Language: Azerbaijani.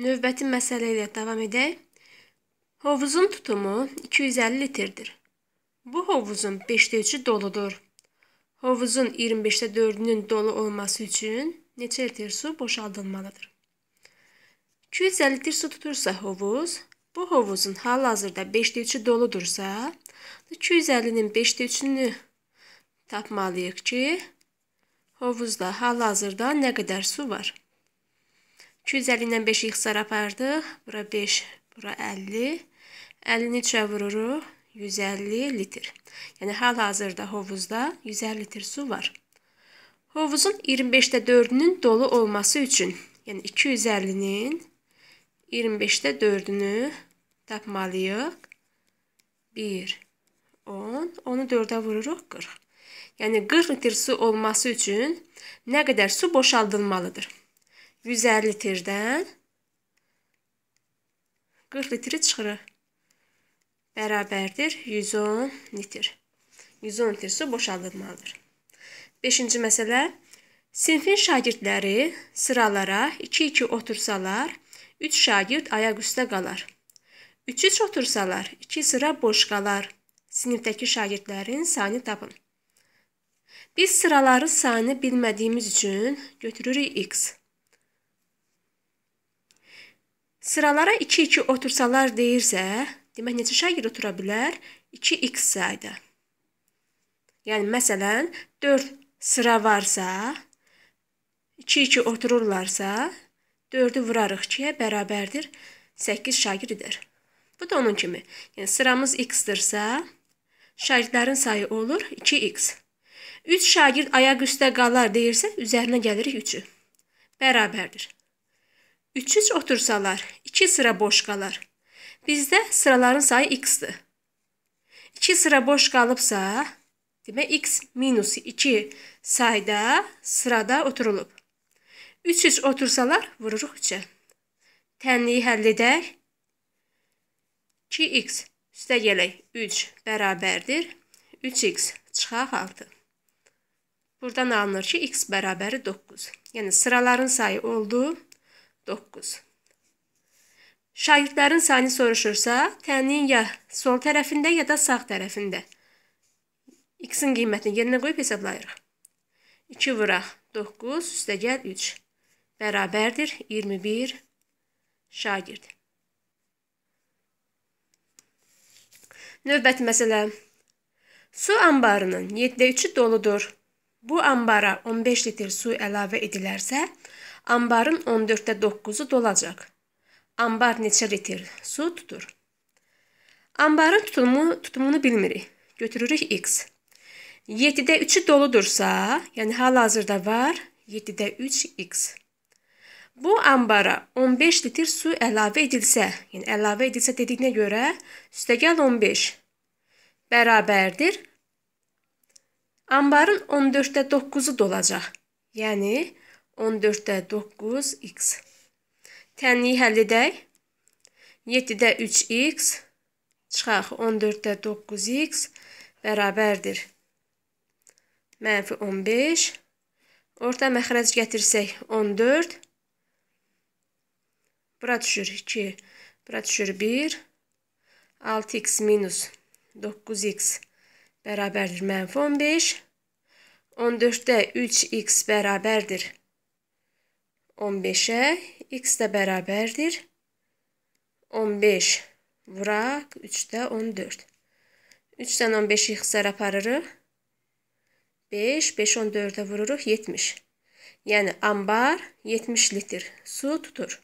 Növbəti məsələ ilə davam edək. Hovuzun tutumu 250 litrdir. Bu hovuzun 5-də 3-ü doludur. Hovuzun 25-də 4-ünün dolu olması üçün neçə litr su boşaldılmalıdır? 250 litr su tutursa hovuz, bu hovuzun hal-hazırda 5-də 3-ü doludursa, 250-nin 5-də 3-ünü tapmalıyıq ki, hovuzda hal-hazırda nə qədər su var? 250-dən 5-i ixtisar apardıq. Bura 5, bura 50. 50 neçə vururuq? 150 litr. Yəni, hal-hazırda hovuzda 150 litr su var. Hovuzun 25-də 4-ünün dolu olması üçün, yəni 250-nin 25-də 4-ünü tapmalıyıq. 1, 10, onu 4-ə vururuq 40. Yəni 40 litr su olması üçün nə qədər su boşaldılmalıdır? 150 litrdən 40 litri çıxırıq. Bərabərdir 110 litr. 110 litr su boşaldılmalıdır. 5-ci məsələ sinfin şagirdləri sıralara 2-2 otursalar, 3 şagird ayaq üstə qalar. 3-3 otursalar, 2 sıra boş qalar. Sinifdəki şagirdlərin sayını tapın. Biz sıraların sayını bilmədiyimiz üçün götürürük x. Sıralara 2-2 otursalar deyirsə, demək neçə şagird otura bilər? 2x sayda. Yəni məsələn 4 sıra varsa, 2-2 otururlarsa, 4-ü vurarıq 2-yə bərabərdir 8 şagirddir. Bu da onun kimi. Yəni sıramız x-dirsə, şagirdlərin sayı olur 2x. 3 şagird ayaq üstə qalar deyirsə, üzərinə gəlirik 3-ü. Bərabərdir Üç-üç otursalar, iki sıra boş qalar. Bizdə sıraların sayı x-dir. 2 sıra boş qalıbsa, demək x minus 2 sayda sırada oturulub. 3-3 otursalar, vururuq 3-ə. Tənliyi həll edək. 2x üstə gələk 3 bərabərdir. 3x çıxaq 6. Buradan alınır ki, x bərabəri 9. Yəni, sıraların sayı oldu 9. 9. Şagirdlərin sayını soruşursa, tənliyin ya sol tərəfində ya da sağ tərəfində. X-in qiymətini yerinə qoyub hesablayırıq. 2 vuraq 9 üstəgəl 3 bərabərdir 21 şagird. Növbəti məsələ. Su anbarının 7-də 3-ü doludur. Bu anbara 15 litr su əlavə edilərsə, Anbarın 14-də 9-u dolacaq. Anbar neçə litr su tutur? Anbarın tutumu, tutumunu bilmirik. Götürürük x. 7-də 3-ü doludursa, yəni hal-hazırda var 7-də 3x. Bu anbara 15 litr su əlavə edilsə, yəni əlavə edilsə dediyinə görə üstəgəl 15 bərabərdir. Anbarın 14-də 9-u dolacaq. Yəni 14-də 9x. Tənliyi həll edək. 7-də 3x çıxaq. 14-də 9x bərabərdir. Mənfi 15. Orta məxrəc gətirsək 14. Bura düşür 2. Bura düşür 1. 6x minus 9x bərabərdir mənfi 15. 14-də 3x bərabərdir. 15-ə x də bərabərdir. 15 vuraq, 3-də 14. 3-dən 15-i xisar aparırıq. 5, 5, 14-ə vururuq, 70. Yəni, ambar 70 litr su tutur.